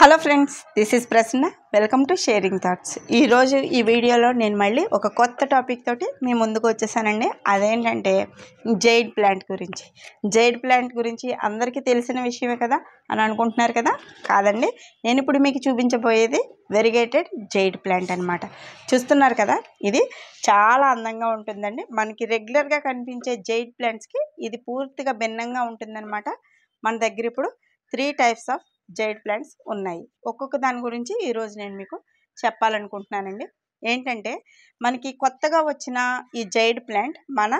hello friends this is Prasanna welcome to sharing thoughts ఈరోజు ఈ వీడియోలో నేను మళ్ళీ ఒక కొత్త టాపిక్ తోటి మీ ముందుకు వచ్చేసానండి అదేంటంటే జైడ్ ప్లాంట్ గురించి జైడ్ ప్లాంట్ గురించి అందరికీ తెలిసిన విషయమే కదా అని అనుకుంటున్నారు కదా కాదండి నేను ఇప్పుడు మీకు చూపించబోయేది వెరిగేటెడ్ జైడ్ ప్లాంట్ అనమాట చూస్తున్నారు కదా ఇది చాలా అందంగా ఉంటుందండి మనకి రెగ్యులర్గా కనిపించే జైడ్ ప్లాంట్స్కి ఇది పూర్తిగా భిన్నంగా ఉంటుందన్నమాట మన దగ్గర ఇప్పుడు three types of jade plants ఉన్నాయి ఒక్కొక్క దాని గురించి ఈరోజు నేను మీకు చెప్పాలనుకుంటున్నానండి ఏంటంటే మనకి కొత్తగా వచ్చిన ఈ జైడ్ ప్లాంట్ మన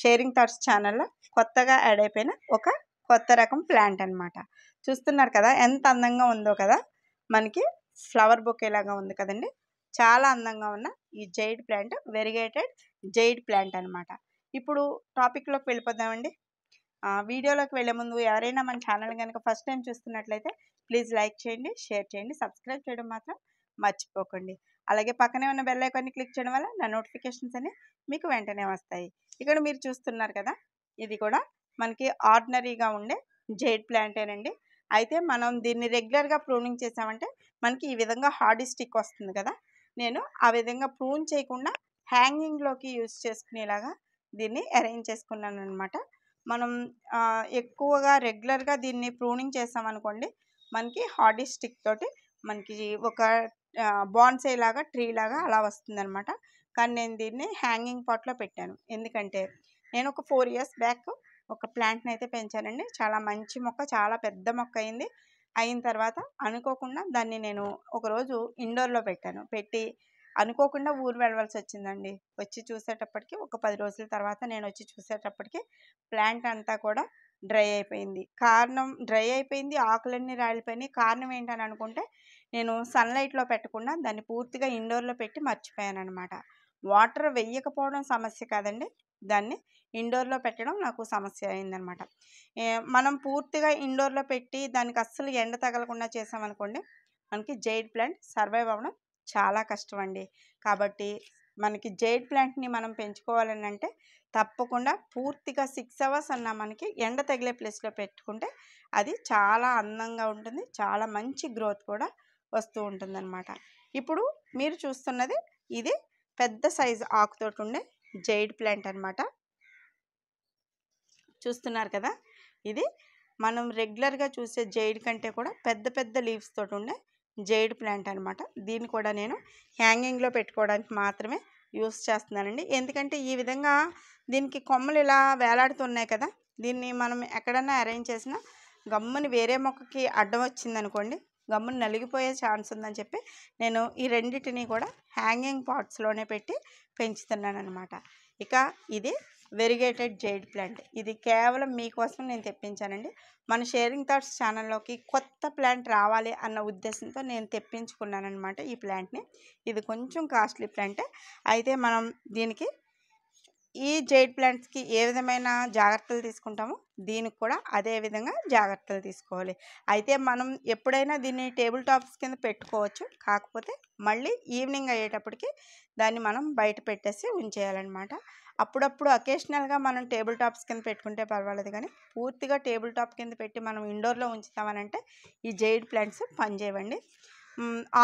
షేరింగ్ థర్స్ ఛానల్లో కొత్తగా యాడ్ అయిపోయిన ఒక కొత్త రకం ప్లాంట్ అనమాట చూస్తున్నారు కదా ఎంత అందంగా ఉందో కదా మనకి ఫ్లవర్ బొకే ఉంది కదండి చాలా అందంగా ఉన్న ఈ jade plant variegated jade plant అనమాట ఇప్పుడు టాపిక్లోకి వెళ్ళిపోదామండి వీడియోలోకి వెళ్ళే ముందు ఎవరైనా మన ఛానల్ కనుక ఫస్ట్ టైం చూస్తున్నట్లయితే ప్లీజ్ లైక్ చేయండి షేర్ చేయండి సబ్స్క్రైబ్ చేయడం మాత్రం మర్చిపోకండి అలాగే పక్కనే ఉన్న బెల్ ఐకాన్ని క్లిక్ చేయడం వల్ల నా నోటిఫికేషన్స్ అన్ని మీకు వెంటనే వస్తాయి ఇక్కడ మీరు చూస్తున్నారు కదా ఇది కూడా మనకి ఆర్డినరీగా ఉండే జైడ్ ప్లాంటేనండి అయితే మనం దీన్ని రెగ్యులర్గా ప్రూనింగ్ చేసామంటే మనకి ఈ విధంగా హార్డ్ స్టిక్ వస్తుంది కదా నేను ఆ విధంగా ప్రూన్ చేయకుండా హ్యాంగింగ్లోకి యూజ్ చేసుకునేలాగా దీన్ని అరేంజ్ చేసుకున్నాను అనమాట మనం ఎక్కువగా రెగ్యులర్గా దీన్ని ప్రూనింగ్ చేసామనుకోండి మనకి హాడీ స్టిక్ తోటి మనకి ఒక బాన్సే లాగా ట్రీ లాగా అలా వస్తుందనమాట కానీ నేను దీన్ని హ్యాంగింగ్ పాట్లో పెట్టాను ఎందుకంటే నేను ఒక ఫోర్ ఇయర్స్ బ్యాక్ ఒక ప్లాంట్ని అయితే పెంచానండి చాలా మంచి మొక్క చాలా పెద్ద మొక్క అయింది అయిన తర్వాత అనుకోకుండా దాన్ని నేను ఒకరోజు ఇండోర్లో పెట్టాను పెట్టి అనుకోకుండా ఊరు వెళ్ళవలసి వచ్చిందండి వచ్చి చూసేటప్పటికి ఒక పది రోజుల తర్వాత నేను వచ్చి చూసేటప్పటికి ప్లాంట్ అంతా కూడా డ్రై అయిపోయింది కారణం డ్రై అయిపోయింది ఆకులన్నీ రాలిపోయినాయి కారణం ఏంటని అనుకుంటే నేను సన్లైట్లో పెట్టకుండా దాన్ని పూర్తిగా ఇండోర్లో పెట్టి మర్చిపోయాను అనమాట వాటర్ వెయ్యకపోవడం సమస్య కాదండి దాన్ని ఇండోర్లో పెట్టడం నాకు సమస్య అయిందనమాట మనం పూర్తిగా ఇండోర్లో పెట్టి దానికి అస్సలు ఎండ తగలకుండా చేసామనుకోండి మనకి జైడ్ ప్లాంట్ సర్వైవ్ అవ్వడం చాలా కష్టం అండి కాబట్టి మనకి జైడ్ ప్లాంట్ని మనం పెంచుకోవాలని అంటే తప్పకుండా పూర్తిగా సిక్స్ అవర్స్ అన్న మనకి ఎండ తగిలే ప్లేస్లో పెట్టుకుంటే అది చాలా అందంగా ఉంటుంది చాలా మంచి గ్రోత్ కూడా వస్తూ ఉంటుందన్నమాట ఇప్పుడు మీరు చూస్తున్నది ఇది పెద్ద సైజు ఆకుతోటి ఉండే జైడ్ ప్లాంట్ అనమాట చూస్తున్నారు కదా ఇది మనం రెగ్యులర్గా చూసే జైడ్ కంటే కూడా పెద్ద పెద్ద లీవ్స్ తోటి ఉండే జైడ్ ప్లాంట్ అనమాట దీన్ని కూడా నేను హ్యాంగింగ్లో పెట్టుకోవడానికి మాత్రమే యూస్ చేస్తున్నానండి ఎందుకంటే ఈ విధంగా దీనికి కొమ్మలు ఇలా వేలాడుతున్నాయి కదా దీన్ని మనం ఎక్కడన్నా అరేంజ్ చేసినా గమ్ముని వేరే మొక్కకి అడ్డం వచ్చిందనుకోండి గమ్ముని నలిగిపోయే ఛాన్స్ ఉందని చెప్పి నేను ఈ రెండింటినీ కూడా హ్యాంగింగ్ పాట్స్లోనే పెట్టి పెంచుతున్నాను అనమాట ఇక ఇది వెరిగేటెడ్ జైడ్ ప్లాంట్ ఇది కేవలం మీకోసం నేను తెప్పించానండి మన షేరింగ్ థాట్స్ ఛానల్లోకి కొత్త ప్లాంట్ రావాలి అన్న ఉద్దేశంతో నేను తెప్పించుకున్నాను అనమాట ఈ ప్లాంట్ని ఇది కొంచెం కాస్ట్లీ ప్లాంటే అయితే మనం దీనికి ఈ జైడ్ ప్లాంట్స్కి ఏ విధమైన జాగ్రత్తలు తీసుకుంటామో దీనికి కూడా అదే విధంగా జాగ్రత్తలు తీసుకోవాలి అయితే మనం ఎప్పుడైనా దీన్ని టేబుల్ టాప్స్ కింద పెట్టుకోవచ్చు కాకపోతే మళ్ళీ ఈవినింగ్ అయ్యేటప్పటికి దాన్ని మనం బయట పెట్టేసి ఉంచేయాలన్నమాట అప్పుడప్పుడు అకేషనల్గా మనం టేబుల్ టాప్స్ కింద పెట్టుకుంటే పర్వాలేదు కానీ పూర్తిగా టేబుల్ టాప్ కింద పెట్టి మనం ఇండోర్లో ఉంచుతామనంటే ఈ జైడ్ ప్లాంట్స్ పనిచేయండి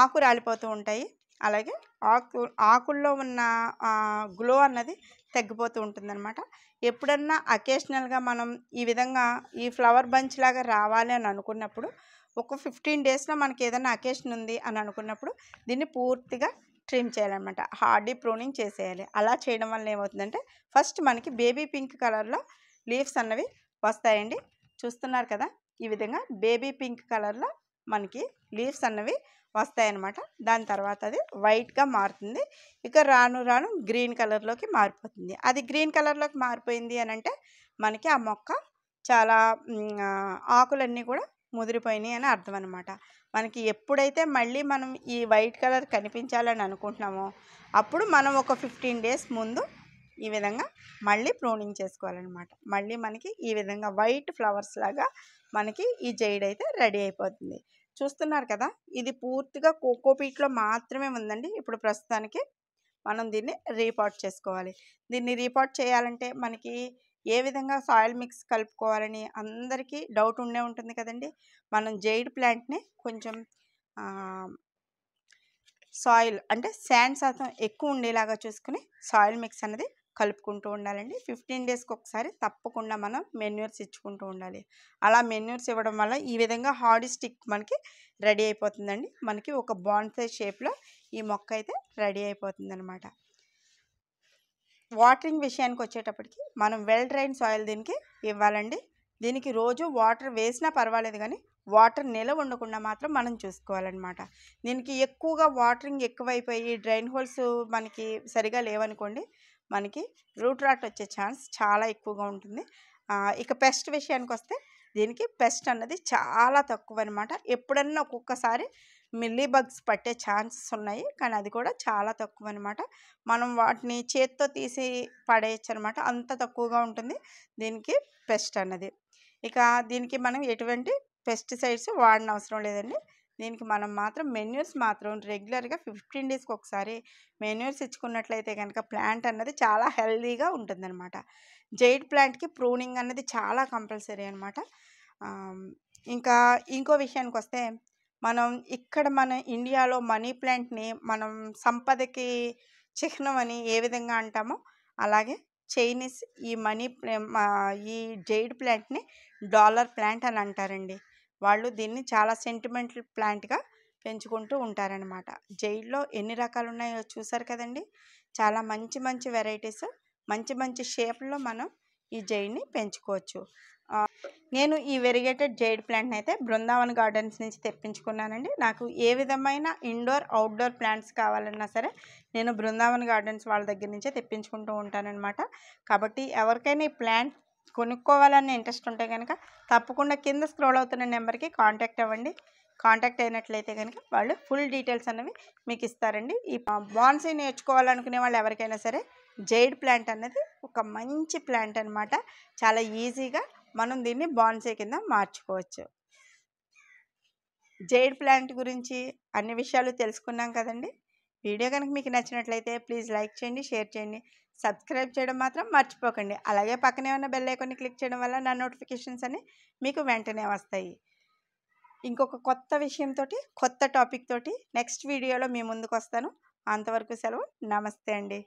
ఆకు రాలిపోతూ ఉంటాయి అలాగే ఆకు ఆకుల్లో ఉన్న గ్లో అన్నది తగ్గిపోతూ ఉంటుందన్నమాట ఎప్పుడన్నా అకేషనల్గా మనం ఈ విధంగా ఈ ఫ్లవర్ బంచ్ లాగా రావాలి అని అనుకున్నప్పుడు ఒక ఫిఫ్టీన్ డేస్లో మనకి ఏదైనా అకేషన్ ఉంది అని అనుకున్నప్పుడు దీన్ని పూర్తిగా ట్రిమ్ చేయాలన్నమాట హార్డీ ప్రూనింగ్ చేసేయాలి అలా చేయడం వల్ల ఏమవుతుందంటే ఫస్ట్ మనకి బేబీ పింక్ కలర్లో లీవ్స్ అన్నవి వస్తాయండి చూస్తున్నారు కదా ఈ విధంగా బేబీ పింక్ కలర్లో మనకి లీవ్స్ అన్నవి వస్తాయన్నమాట దాని తర్వాత అది వైట్గా మారుతుంది ఇక రాను రాను గ్రీన్ కలర్లోకి మారిపోతుంది అది గ్రీన్ కలర్లోకి మారిపోయింది అని అంటే మనకి ఆ మొక్క చాలా ఆకులన్నీ కూడా ముదిరిపోయినాయి అని అర్థం అనమాట మనకి ఎప్పుడైతే మళ్ళీ మనం ఈ వైట్ కలర్ కనిపించాలని అనుకుంటున్నామో అప్పుడు మనం ఒక ఫిఫ్టీన్ డేస్ ముందు ఈ విధంగా మళ్ళీ ప్రూనింగ్ చేసుకోవాలన్నమాట మళ్ళీ మనకి ఈ విధంగా వైట్ ఫ్లవర్స్ లాగా మనకి ఈ జైడ్ అయితే రెడీ అయిపోతుంది చూస్తున్నారు కదా ఇది పూర్తిగా కోకోపీట్లో మాత్రమే ఉందండి ఇప్పుడు ప్రస్తుతానికి మనం దీన్ని రీపాట్ చేసుకోవాలి దీన్ని రీపాట్ చేయాలంటే మనకి ఏ విధంగా సాయిల్ మిక్స్ కలుపుకోవాలని అందరికీ డౌట్ ఉండే ఉంటుంది కదండి మనం జైడ్ ప్లాంట్ని కొంచెం సాయిల్ అంటే శాండ్ శాతం ఎక్కువ ఉండేలాగా చూసుకుని సాయిల్ మిక్స్ అనేది కలుపుకుంటూ ఉండాలండి ఫిఫ్టీన్ డేస్కి ఒకసారి తప్పకుండా మనం మెన్యూర్స్ ఇచ్చుకుంటూ ఉండాలి అలా మెన్యూర్స్ ఇవ్వడం వల్ల ఈ విధంగా హార్డ్ స్టిక్ మనకి రెడీ అయిపోతుందండి మనకి ఒక బాన్సై షేప్లో ఈ మొక్క అయితే రెడీ అయిపోతుందనమాట వాటరింగ్ విషయానికి వచ్చేటప్పటికి మనం వెల్ డ్రైన్ సాయిల్ దీనికి ఇవ్వాలండి దీనికి రోజు వాటర్ వేసినా పర్వాలేదు కానీ వాటర్ నిలవ ఉండకుండా మాత్రం మనం చూసుకోవాలన్నమాట దీనికి ఎక్కువగా వాటరింగ్ ఎక్కువైపోయి డ్రైన్ హోల్స్ మనకి సరిగా లేవనుకోండి మనకి రూట్ రాట్ వచ్చే ఛాన్స్ చాలా ఎక్కువగా ఉంటుంది ఇక పెస్ట్ విషయానికి వస్తే దీనికి పెస్ట్ అన్నది చాలా తక్కువ అనమాట ఎప్పుడన్నా ఒక్కొక్కసారి మిల్లీ బగ్స్ పట్టే ఛాన్సెస్ ఉన్నాయి కానీ అది కూడా చాలా తక్కువ అనమాట మనం వాటిని చేత్తో తీసి పడేయచ్చు అనమాట అంత తక్కువగా ఉంటుంది దీనికి పెస్ట్ అన్నది ఇక దీనికి మనం ఎటువంటి పెస్టిసైడ్స్ వాడిన అవసరం లేదండి దీనికి మనం మాత్రం మెన్యూర్స్ మాత్రం రెగ్యులర్గా ఫిఫ్టీన్ డేస్కి ఒకసారి మెన్యూర్స్ ఇచ్చుకున్నట్లయితే కనుక ప్లాంట్ అన్నది చాలా హెల్దీగా అనమాట జైడ్ ప్లాంట్కి ప్రూనింగ్ అన్నది చాలా కంపల్సరీ అనమాట ఇంకా ఇంకో విషయానికి వస్తే మనం ఇక్కడ మన ఇండియాలో మనీ ప్లాంట్ని మనం సంపదకి చిహ్నం అని ఏ విధంగా అంటామో అలాగే చైనీస్ ఈ మనీ ఈ జైడ్ ప్లాంట్ని డాలర్ ప్లాంట్ అని అంటారండి వాళ్ళు దీన్ని చాలా సెంటిమెంటల్ ప్లాంట్గా పెంచుకుంటూ ఉంటారనమాట జైల్లో ఎన్ని రకాలు ఉన్నాయో చూసారు కదండి చాలా మంచి మంచి వెరైటీస్ మంచి మంచి షేప్లో మనం ఈ జైడ్ని పెంచుకోవచ్చు నేను ఈ వెరిగేటెడ్ జైడ్ ప్లాంట్ని అయితే బృందావన్ గార్డెన్స్ నుంచి తెప్పించుకున్నానండి నాకు ఏ విధమైన ఇండోర్ అవుట్డోర్ ప్లాంట్స్ కావాలన్నా సరే నేను బృందావన్ గార్డెన్స్ వాళ్ళ దగ్గర నుంచే తెప్పించుకుంటూ ఉంటానన్నమాట కాబట్టి ఎవరికైనా ఈ ప్లాంట్ కొనుక్కోవాలనే ఇంట్రెస్ట్ ఉంటే కనుక తప్పకుండా కింద స్క్రోల్ అవుతున్న నెంబర్కి కాంటాక్ట్ అవ్వండి కాంటాక్ట్ అయినట్లయితే కనుక వాళ్ళు ఫుల్ డీటెయిల్స్ అనేవి మీకు ఇస్తారండి ఈ బాన్సీ నేర్చుకోవాలనుకునే వాళ్ళు ఎవరికైనా సరే జైడ్ ప్లాంట్ అనేది ఒక మంచి ప్లాంట్ అనమాట చాలా ఈజీగా మనం దీన్ని బాన్సీ కింద మార్చుకోవచ్చు జైడ్ ప్లాంట్ గురించి అన్ని విషయాలు తెలుసుకున్నాం కదండి వీడియో కనుక మీకు నచ్చినట్లయితే ప్లీజ్ లైక్ చేయండి షేర్ చేయండి సబ్స్క్రైబ్ చేయడం మాత్రం మర్చిపోకండి అలాగే పక్కనే ఉన్న బెల్ ఐకాన్ని క్లిక్ చేయడం వల్ల నా నోటిఫికేషన్స్ అన్ని మీకు వెంటనే వస్తాయి ఇంకొక కొత్త విషయంతో కొత్త టాపిక్ తోటి నెక్స్ట్ వీడియోలో మీ ముందుకు వస్తాను అంతవరకు సెలవు నమస్తే అండి